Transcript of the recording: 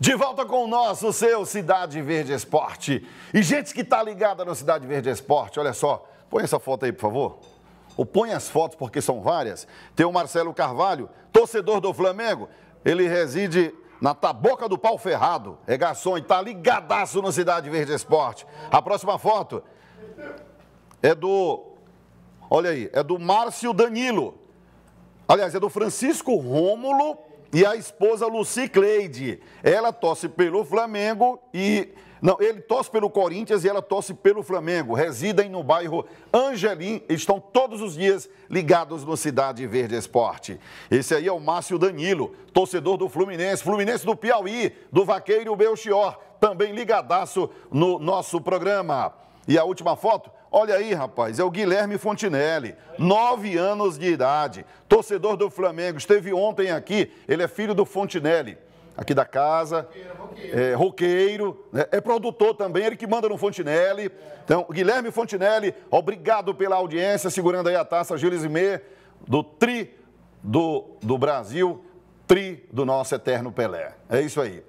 De volta com o nosso, seu Cidade Verde Esporte. E gente que está ligada no Cidade Verde Esporte, olha só, põe essa foto aí, por favor. Ou põe as fotos, porque são várias. Tem o Marcelo Carvalho, torcedor do Flamengo. Ele reside na Taboca do Pau Ferrado. É garçom e tá ligadaço no Cidade Verde Esporte. A próxima foto é do... Olha aí, é do Márcio Danilo. Aliás, é do Francisco Rômulo e a esposa Lucy Cleide. Ela torce pelo Flamengo e. Não, ele torce pelo Corinthians e ela torce pelo Flamengo. Residem no bairro Angelim, estão todos os dias ligados no Cidade Verde Esporte. Esse aí é o Márcio Danilo, torcedor do Fluminense, Fluminense do Piauí, do Vaqueiro Belchior, também ligadaço no nosso programa. E a última foto, Olha aí, rapaz, é o Guilherme Fontinelli, nove anos de idade, torcedor do Flamengo. Esteve ontem aqui, ele é filho do Fontinelli, aqui da casa, é roqueiro, né? é produtor também, ele que manda no Fontinelli. Então, Guilherme Fontinelli, obrigado pela audiência, segurando aí a taça Gilles Mê, do Tri do, do Brasil, Tri do nosso eterno Pelé. É isso aí.